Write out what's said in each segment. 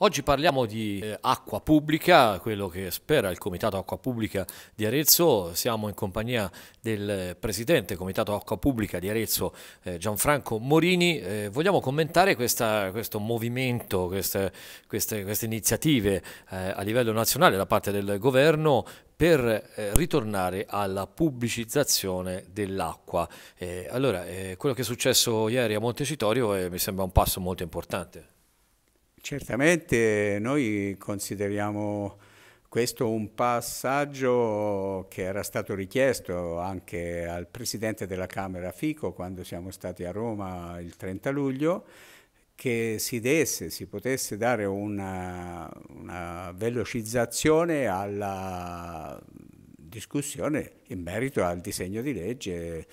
Oggi parliamo di eh, acqua pubblica, quello che spera il Comitato Acqua Pubblica di Arezzo. Siamo in compagnia del presidente del Comitato Acqua Pubblica di Arezzo, eh, Gianfranco Morini. Eh, vogliamo commentare questa, questo movimento, queste, queste, queste iniziative eh, a livello nazionale da parte del governo per eh, ritornare alla pubblicizzazione dell'acqua. Eh, allora, quello che è successo ieri a Montecitorio mi sembra un passo molto importante. Certamente noi consideriamo questo un passaggio che era stato richiesto anche al Presidente della Camera Fico quando siamo stati a Roma il 30 luglio, che si desse, si potesse dare una, una velocizzazione alla discussione in merito al disegno di legge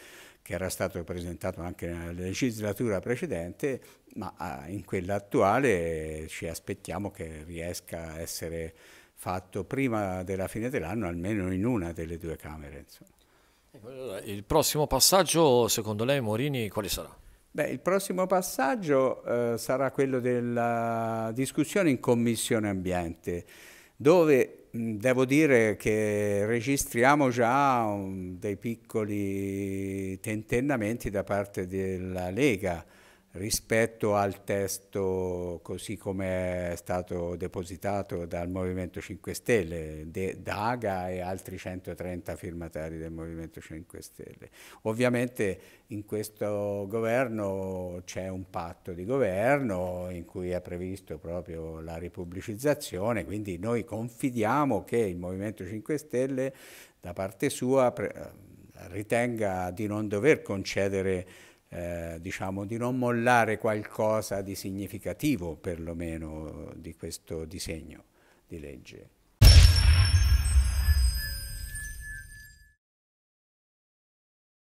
che era stato presentato anche nella legislatura precedente, ma ah, in quella attuale ci aspettiamo che riesca a essere fatto prima della fine dell'anno, almeno in una delle due Camere. Insomma. Ecco, il prossimo passaggio, secondo lei Morini, quale sarà? Beh, il prossimo passaggio eh, sarà quello della discussione in Commissione Ambiente, dove Devo dire che registriamo già dei piccoli tentennamenti da parte della Lega, rispetto al testo così come è stato depositato dal Movimento 5 Stelle, Daga e altri 130 firmatari del Movimento 5 Stelle. Ovviamente in questo governo c'è un patto di governo in cui è previsto proprio la ripubblicizzazione, quindi noi confidiamo che il Movimento 5 Stelle da parte sua ritenga di non dover concedere eh, diciamo, di non mollare qualcosa di significativo perlomeno di questo disegno di legge.